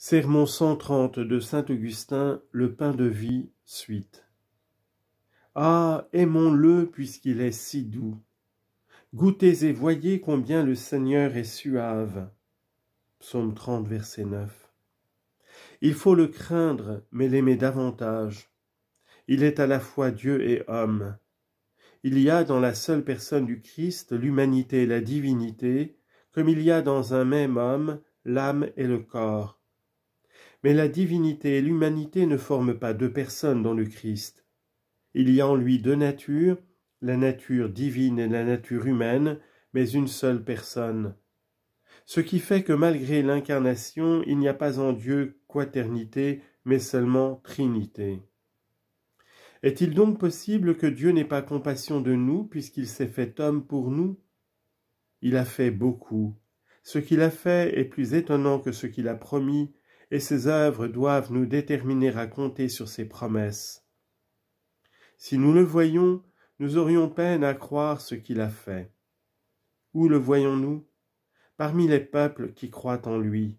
Sermon 130 de saint Augustin, le pain de vie, suite. Ah, aimons-le puisqu'il est si doux. Goûtez et voyez combien le Seigneur est suave. Psaume 30, verset 9. Il faut le craindre, mais l'aimer davantage. Il est à la fois Dieu et homme. Il y a dans la seule personne du Christ l'humanité et la divinité, comme il y a dans un même homme l'âme et le corps mais la divinité et l'humanité ne forment pas deux personnes dans le Christ. Il y a en lui deux natures, la nature divine et la nature humaine, mais une seule personne. Ce qui fait que malgré l'incarnation, il n'y a pas en Dieu quaternité, mais seulement trinité. Est-il donc possible que Dieu n'ait pas compassion de nous puisqu'il s'est fait homme pour nous Il a fait beaucoup. Ce qu'il a fait est plus étonnant que ce qu'il a promis, et ses œuvres doivent nous déterminer à compter sur ses promesses. Si nous le voyons, nous aurions peine à croire ce qu'il a fait. Où le voyons-nous Parmi les peuples qui croient en lui,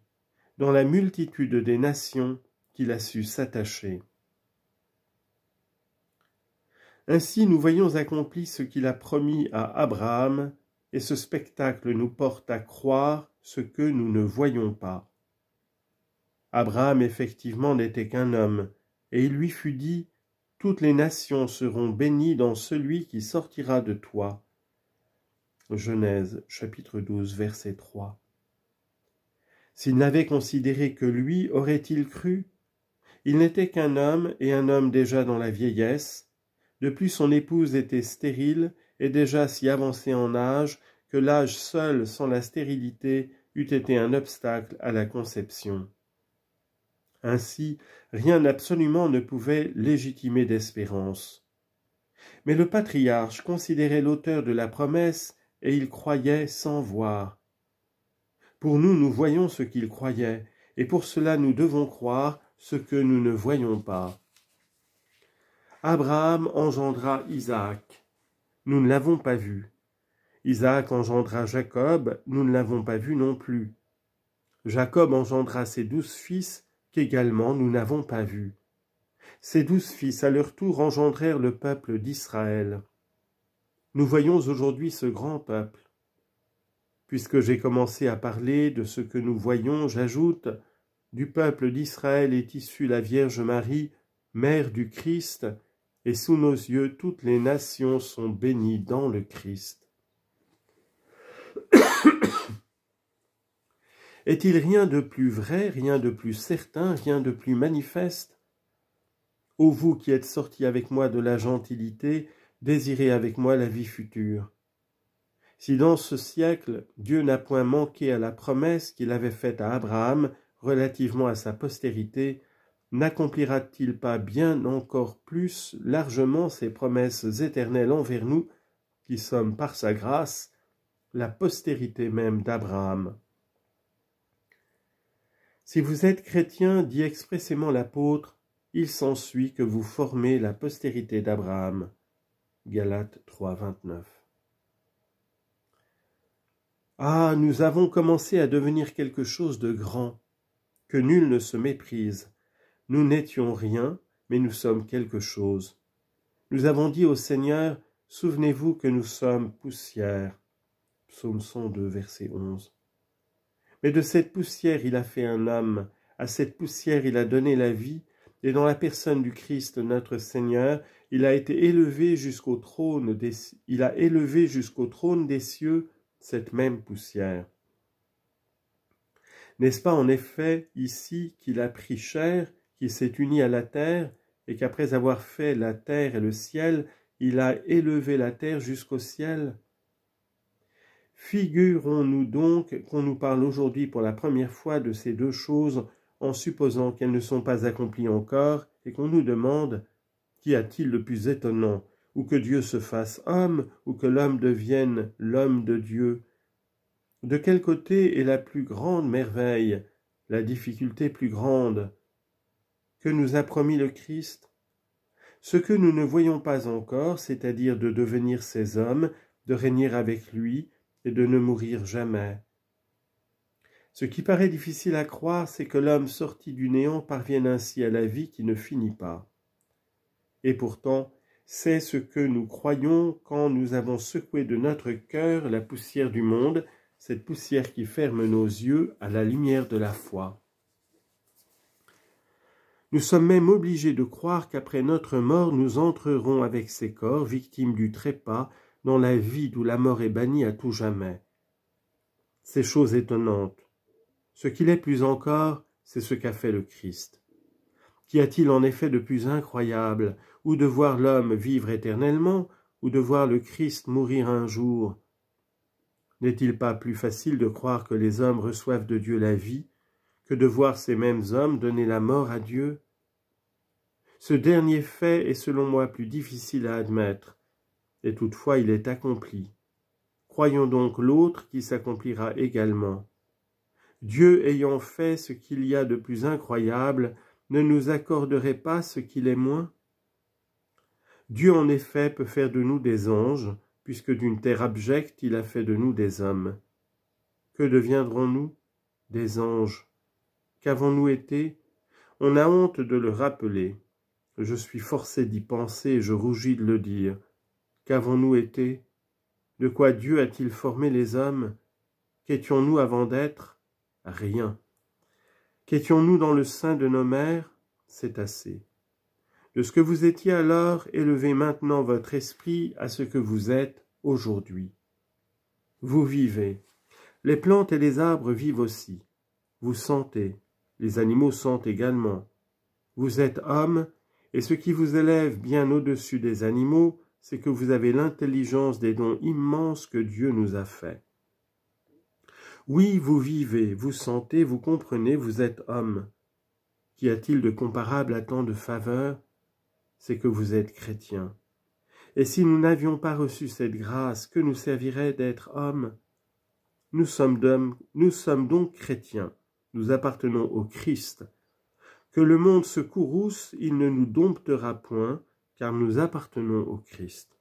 dans la multitude des nations qu'il a su s'attacher. Ainsi nous voyons accompli ce qu'il a promis à Abraham, et ce spectacle nous porte à croire ce que nous ne voyons pas. Abraham effectivement n'était qu'un homme, et il lui fut dit Toutes les nations seront bénies dans celui qui sortira de toi. Genèse chapitre 12 verset 3. S'il n'avait considéré que lui, aurait-il cru Il n'était qu'un homme et un homme déjà dans la vieillesse. De plus, son épouse était stérile et déjà si avancée en âge que l'âge seul sans la stérilité eût été un obstacle à la conception. Ainsi, rien absolument ne pouvait légitimer d'espérance. Mais le patriarche considérait l'auteur de la promesse et il croyait sans voir. Pour nous, nous voyons ce qu'il croyait, et pour cela nous devons croire ce que nous ne voyons pas. Abraham engendra Isaac. Nous ne l'avons pas vu. Isaac engendra Jacob. Nous ne l'avons pas vu non plus. Jacob engendra ses douze fils qu'également nous n'avons pas vu. Ces douze fils, à leur tour, engendrèrent le peuple d'Israël. Nous voyons aujourd'hui ce grand peuple. Puisque j'ai commencé à parler de ce que nous voyons, j'ajoute Du peuple d'Israël est issue la Vierge Marie, mère du Christ, et sous nos yeux toutes les nations sont bénies dans le Christ. Est-il rien de plus vrai, rien de plus certain, rien de plus manifeste Ô vous qui êtes sortis avec moi de la gentilité, désirez avec moi la vie future. Si dans ce siècle Dieu n'a point manqué à la promesse qu'il avait faite à Abraham relativement à sa postérité, n'accomplira-t-il pas bien encore plus largement ses promesses éternelles envers nous, qui sommes par sa grâce la postérité même d'Abraham si vous êtes chrétien, dit expressément l'apôtre, il s'ensuit que vous formez la postérité d'Abraham. Galates 3, Ah, nous avons commencé à devenir quelque chose de grand, que nul ne se méprise. Nous n'étions rien, mais nous sommes quelque chose. Nous avons dit au Seigneur, souvenez-vous que nous sommes poussière. Psaume 102, verset 11. Mais de cette poussière il a fait un homme, à cette poussière il a donné la vie, et dans la personne du Christ notre Seigneur, il a été élevé jusqu'au trône des, il a élevé jusqu'au trône des cieux cette même poussière. N'est-ce pas en effet ici qu'il a pris chair, qu'il s'est uni à la terre, et qu'après avoir fait la terre et le ciel, il a élevé la terre jusqu'au ciel Figurons-nous donc qu'on nous parle aujourd'hui pour la première fois de ces deux choses en supposant qu'elles ne sont pas accomplies encore et qu'on nous demande Qu'y a-t-il le plus étonnant Ou que Dieu se fasse homme Ou que l'homme devienne l'homme de Dieu De quel côté est la plus grande merveille, la difficulté plus grande que nous a promis le Christ Ce que nous ne voyons pas encore, c'est-à-dire de devenir ses hommes, de régner avec lui, et de ne mourir jamais. Ce qui paraît difficile à croire, c'est que l'homme sorti du néant parvienne ainsi à la vie qui ne finit pas. Et pourtant, c'est ce que nous croyons quand nous avons secoué de notre cœur la poussière du monde, cette poussière qui ferme nos yeux à la lumière de la foi. Nous sommes même obligés de croire qu'après notre mort, nous entrerons avec ces corps, victimes du trépas, dans la vie d'où la mort est bannie à tout jamais. C'est chose étonnante. Ce qu'il est plus encore, c'est ce qu'a fait le Christ. Qu'y a-t-il en effet de plus incroyable, ou de voir l'homme vivre éternellement, ou de voir le Christ mourir un jour N'est-il pas plus facile de croire que les hommes reçoivent de Dieu la vie, que de voir ces mêmes hommes donner la mort à Dieu ce dernier fait est selon moi plus difficile à admettre, et toutefois il est accompli. Croyons donc l'autre qui s'accomplira également. Dieu ayant fait ce qu'il y a de plus incroyable, ne nous accorderait pas ce qu'il est moins Dieu en effet peut faire de nous des anges, puisque d'une terre abjecte il a fait de nous des hommes. Que deviendrons-nous Des anges. Qu'avons-nous été On a honte de le rappeler. Je suis forcé d'y penser et je rougis de le dire. Qu'avons-nous été De quoi Dieu a-t-il formé les hommes Qu'étions-nous avant d'être Rien. Qu'étions-nous dans le sein de nos mères C'est assez. De ce que vous étiez alors, élevez maintenant votre esprit à ce que vous êtes aujourd'hui. Vous vivez. Les plantes et les arbres vivent aussi. Vous sentez. Les animaux sentent également. Vous êtes homme, et ce qui vous élève bien au-dessus des animaux, c'est que vous avez l'intelligence des dons immenses que Dieu nous a faits. Oui, vous vivez, vous sentez, vous comprenez, vous êtes homme. Qu'y a-t-il de comparable à tant de faveurs C'est que vous êtes chrétien. Et si nous n'avions pas reçu cette grâce, que nous servirait d'être homme nous sommes, nous sommes donc chrétiens, nous appartenons au Christ. Que le monde se courrouce, il ne nous domptera point, car nous appartenons au Christ.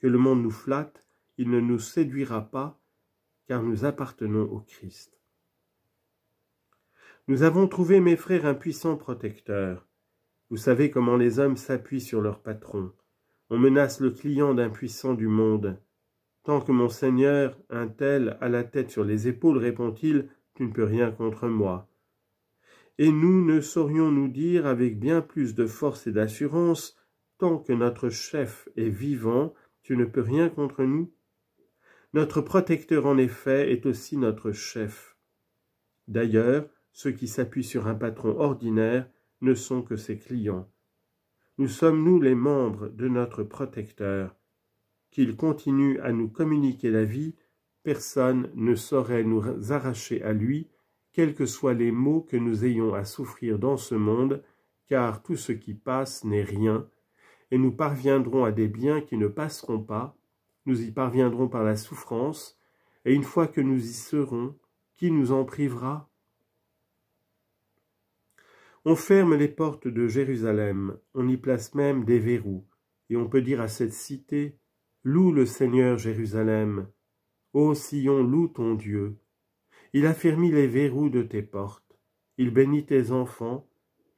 Que le monde nous flatte, il ne nous séduira pas, car nous appartenons au Christ. Nous avons trouvé, mes frères, un puissant protecteur. Vous savez comment les hommes s'appuient sur leur patron. On menace le client d'un puissant du monde. Tant que mon Seigneur, un tel, a la tête sur les épaules, répond-il, tu ne peux rien contre moi. Et nous ne saurions nous dire avec bien plus de force et d'assurance tant que notre chef est vivant, tu ne peux rien contre nous Notre protecteur, en effet, est aussi notre chef. D'ailleurs, ceux qui s'appuient sur un patron ordinaire ne sont que ses clients. Nous sommes, nous, les membres de notre protecteur. Qu'il continue à nous communiquer la vie, personne ne saurait nous arracher à lui, quels que soient les maux que nous ayons à souffrir dans ce monde, car tout ce qui passe n'est rien, et nous parviendrons à des biens qui ne passeront pas, nous y parviendrons par la souffrance, et une fois que nous y serons, qui nous en privera On ferme les portes de Jérusalem, on y place même des verrous, et on peut dire à cette cité, Loue le Seigneur Jérusalem, Ô Sion, loue ton Dieu. Il a affermit les verrous de tes portes, il bénit tes enfants,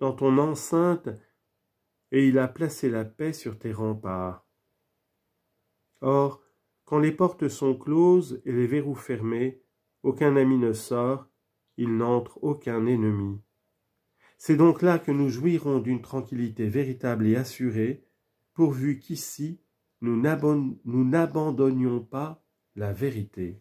dans ton enceinte et il a placé la paix sur tes remparts. Or, quand les portes sont closes et les verrous fermés, aucun ami ne sort, il n'entre aucun ennemi. C'est donc là que nous jouirons d'une tranquillité véritable et assurée, pourvu qu'ici nous n'abandonnions pas la vérité.